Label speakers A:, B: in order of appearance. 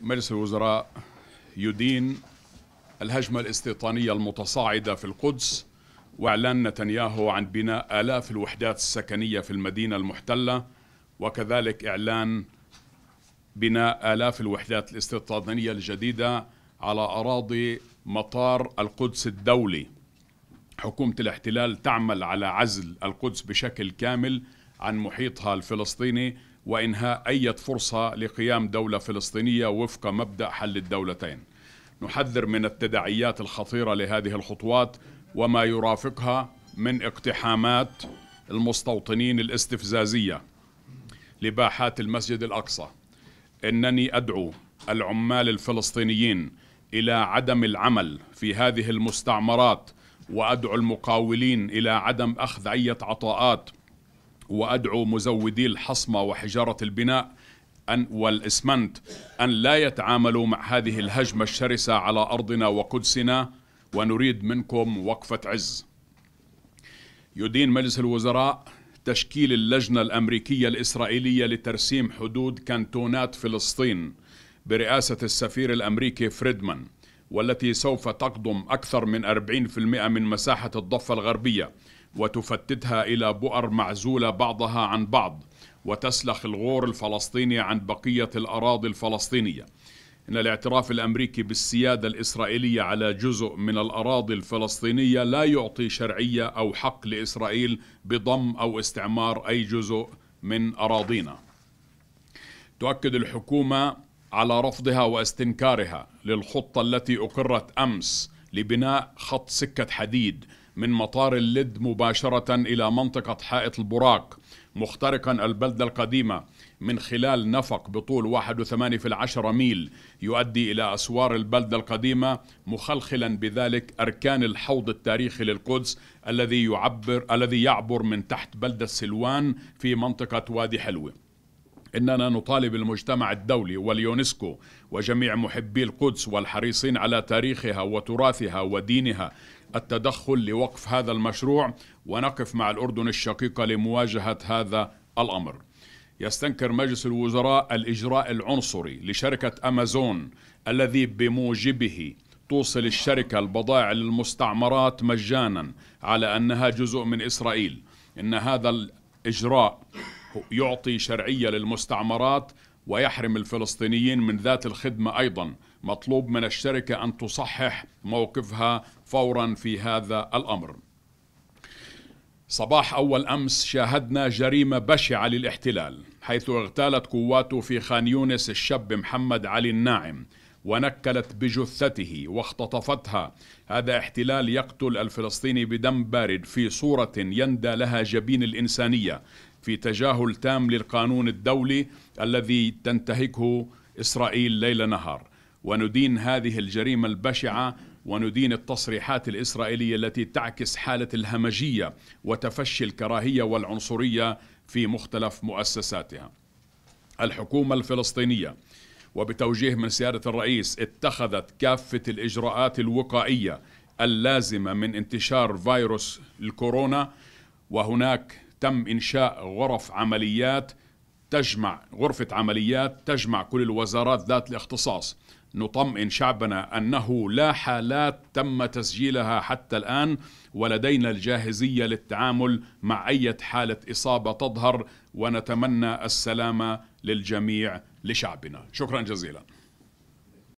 A: مجلس الوزراء يدين الهجمة الاستيطانية المتصاعدة في القدس واعلان نتنياهو عن بناء آلاف الوحدات السكنية في المدينة المحتلة وكذلك إعلان بناء آلاف الوحدات الاستيطانية الجديدة على أراضي مطار القدس الدولي حكومة الاحتلال تعمل على عزل القدس بشكل كامل عن محيطها الفلسطيني وإنهاء أي فرصة لقيام دولة فلسطينية وفق مبدأ حل الدولتين نحذر من التداعيات الخطيرة لهذه الخطوات وما يرافقها من اقتحامات المستوطنين الاستفزازية لباحات المسجد الأقصى إنني أدعو العمال الفلسطينيين إلى عدم العمل في هذه المستعمرات وأدعو المقاولين إلى عدم أخذ أي عطاءات وأدعو مزودي الحصمة وحجارة البناء أن والإسمنت أن لا يتعاملوا مع هذه الهجمة الشرسة على أرضنا وقدسنا ونريد منكم وقفة عز يدين مجلس الوزراء تشكيل اللجنة الأمريكية الإسرائيلية لترسيم حدود كانتونات فلسطين برئاسة السفير الأمريكي فريدمان والتي سوف تقضم أكثر من 40% من مساحة الضفة الغربية وتفتتها إلى بؤر معزولة بعضها عن بعض وتسلخ الغور الفلسطيني عن بقية الأراضي الفلسطينية إن الاعتراف الأمريكي بالسيادة الإسرائيلية على جزء من الأراضي الفلسطينية لا يعطي شرعية أو حق لإسرائيل بضم أو استعمار أي جزء من أراضينا تؤكد الحكومة على رفضها واستنكارها للخطة التي أقرت أمس لبناء خط سكة حديد من مطار اللد مباشرة إلى منطقة حائط البراق مخترقا البلدة القديمة من خلال نفق بطول 1.8 في العشرة ميل يؤدي إلى أسوار البلدة القديمة مخلخلا بذلك أركان الحوض التاريخي للقدس الذي يعبر الذي يعبر من تحت بلدة سلوان في منطقة وادي حلوة إننا نطالب المجتمع الدولي واليونسكو وجميع محبي القدس والحريصين على تاريخها وتراثها ودينها التدخل لوقف هذا المشروع ونقف مع الأردن الشقيقة لمواجهة هذا الأمر يستنكر مجلس الوزراء الإجراء العنصري لشركة أمازون الذي بموجبه توصل الشركة البضائع للمستعمرات مجانا على أنها جزء من إسرائيل إن هذا الإجراء يعطي شرعية للمستعمرات ويحرم الفلسطينيين من ذات الخدمة أيضا مطلوب من الشركة أن تصحح موقفها فورا في هذا الأمر صباح أول أمس شاهدنا جريمة بشعة للاحتلال حيث اغتالت قواته في خان يونس الشاب محمد علي الناعم ونكلت بجثته واختطفتها هذا احتلال يقتل الفلسطيني بدم بارد في صورة يندى لها جبين الإنسانية في تجاهل تام للقانون الدولي الذي تنتهكه إسرائيل ليل نهار وندين هذه الجريمة البشعة وندين التصريحات الإسرائيلية التي تعكس حالة الهمجية وتفشي الكراهية والعنصرية في مختلف مؤسساتها الحكومة الفلسطينية وبتوجيه من سيادة الرئيس اتخذت كافة الإجراءات الوقائية اللازمة من انتشار فيروس الكورونا وهناك تم إنشاء غرف عمليات تجمع غرفة عمليات تجمع كل الوزارات ذات الاختصاص نطمئن شعبنا أنه لا حالات تم تسجيلها حتى الآن ولدينا الجاهزية للتعامل مع أي حالة إصابة تظهر ونتمنى السلامة للجميع لشعبنا شكرا جزيلا